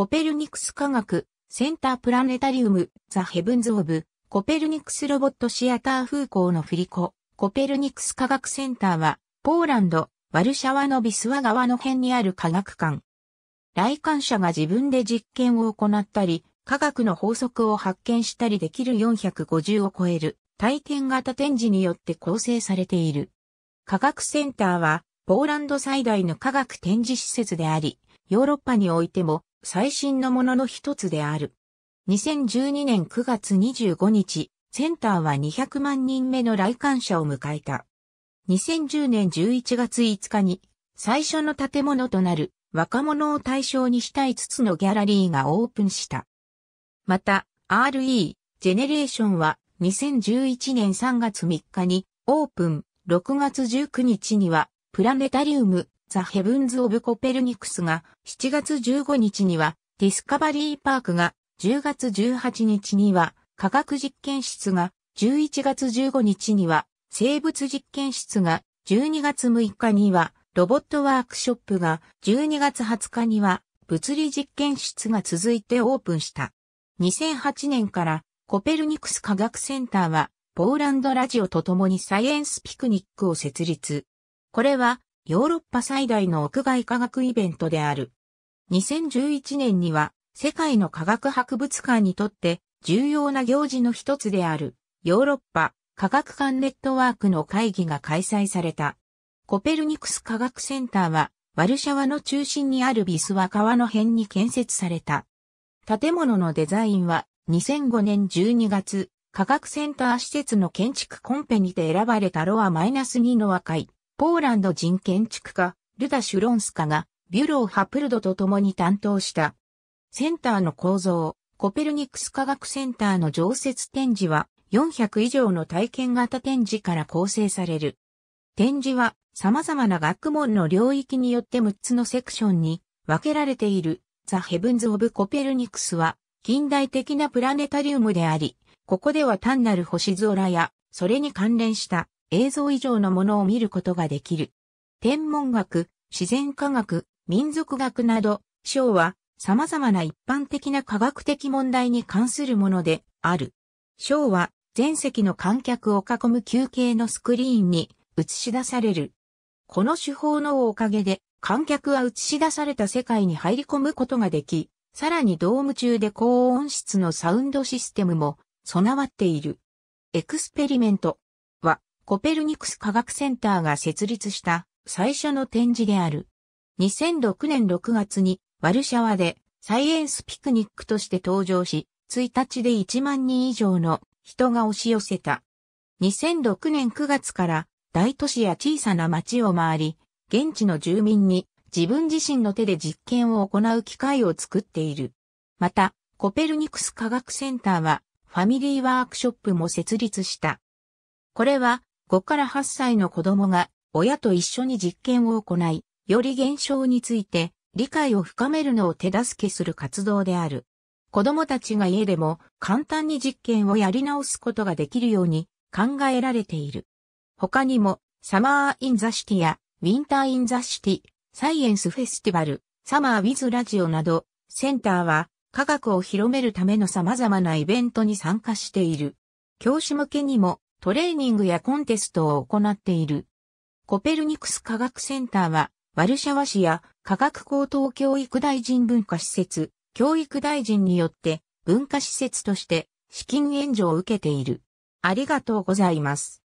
コペルニクス科学、センタープラネタリウム、ザ・ヘブンズ・オブ、コペルニクスロボットシアター風光の振り子、コペルニクス科学センターは、ポーランド、ワルシャワのビスワ川の辺にある科学館。来館者が自分で実験を行ったり、科学の法則を発見したりできる450を超える体験型展示によって構成されている。科学センターは、ポーランド最大の科学展示施設であり、ヨーロッパにおいても最新のものの一つである。2012年9月25日、センターは200万人目の来館者を迎えた。2010年11月5日に、最初の建物となる若者を対象にした5つのギャラリーがオープンした。また、RE、ジェネレーションは2011年3月3日にオープン、6月19日にはプラネタリウム、ザ・ヘブンズ・オブ・コペルニクスが7月15日にはディスカバリー・パークが10月18日には科学実験室が11月15日には生物実験室が12月6日にはロボットワークショップが12月20日には物理実験室が続いてオープンした。2008年からコペルニクス科学センターはポーランドラジオと共にサイエンスピクニックを設立。これはヨーロッパ最大の屋外科学イベントである。2011年には世界の科学博物館にとって重要な行事の一つであるヨーロッパ科学館ネットワークの会議が開催された。コペルニクス科学センターはワルシャワの中心にあるビスワ川の辺に建設された。建物のデザインは2005年12月科学センター施設の建築コンペにて選ばれたロア -2 の赤い。ポーランド人建築家、ルダ・シュロンスカが、ビュロー・ハプルドと共に担当した。センターの構造、コペルニクス科学センターの常設展示は、400以上の体験型展示から構成される。展示は、様々な学問の領域によって6つのセクションに分けられている。ザ・ヘブンズ・オブ・コペルニクスは、近代的なプラネタリウムであり、ここでは単なる星空や、それに関連した映像以上のものを見ることができる。天文学、自然科学、民族学など、章は様々な一般的な科学的問題に関するものである。章は全席の観客を囲む休憩のスクリーンに映し出される。この手法のおかげで観客は映し出された世界に入り込むことができ、さらにドーム中で高音質のサウンドシステムも備わっている。エクスペリメント、コペルニクス科学センターが設立した最初の展示である。2006年6月にワルシャワでサイエンスピクニックとして登場し、1日で1万人以上の人が押し寄せた。2006年9月から大都市や小さな町を回り、現地の住民に自分自身の手で実験を行う機会を作っている。また、コペルニクス科学センターはファミリーワークショップも設立した。これは5から8歳の子供が親と一緒に実験を行い、より現象について理解を深めるのを手助けする活動である。子供たちが家でも簡単に実験をやり直すことができるように考えられている。他にも、サマー・イン・ザ・シティや、ウィンター・イン・ザ・シティ、サイエンス・フェスティバル、サマー・ウィズ・ラジオなど、センターは科学を広めるための様々なイベントに参加している。教師向けにもトレーニングやコンテストを行っている。コペルニクス科学センターは、ワルシャワ市や科学高等教育大臣文化施設、教育大臣によって文化施設として資金援助を受けている。ありがとうございます。